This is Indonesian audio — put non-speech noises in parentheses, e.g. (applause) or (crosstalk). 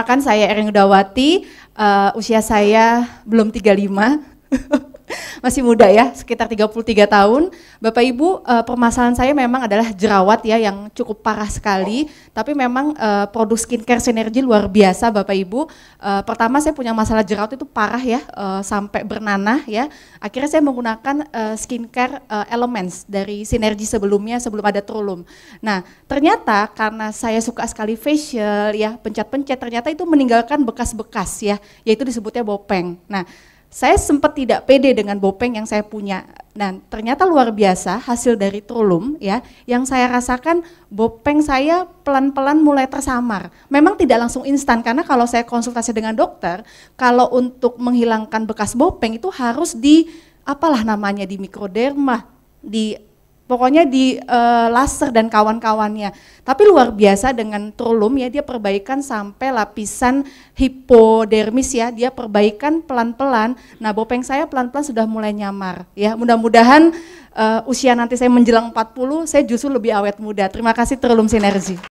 Perkenalkan saya Erin Udawati, uh, usia saya belum 35. (laughs) masih muda ya, sekitar 33 tahun. Bapak Ibu, uh, permasalahan saya memang adalah jerawat ya yang cukup parah sekali, tapi memang uh, produk skincare sinergi luar biasa Bapak Ibu. Uh, pertama saya punya masalah jerawat itu parah ya, uh, sampai bernanah ya. Akhirnya saya menggunakan uh, skincare uh, elements dari sinergi sebelumnya, sebelum ada Trulum. Nah, ternyata karena saya suka sekali facial ya, pencet-pencet, ternyata itu meninggalkan bekas-bekas ya, yaitu disebutnya bopeng. Nah, saya sempat tidak pede dengan bopeng yang saya punya. dan nah, ternyata luar biasa hasil dari trulum ya, yang saya rasakan bopeng saya pelan-pelan mulai tersamar. Memang tidak langsung instan karena kalau saya konsultasi dengan dokter, kalau untuk menghilangkan bekas bopeng itu harus di apalah namanya di mikroderma, di pokoknya di uh, laser dan kawan-kawannya. Tapi luar biasa dengan Trulum ya dia perbaikan sampai lapisan hipodermis ya, dia perbaikan pelan-pelan. Nah, bopeng saya pelan-pelan sudah mulai nyamar ya. Mudah-mudahan uh, usia nanti saya menjelang 40 saya justru lebih awet muda. Terima kasih Trulum Sinergi.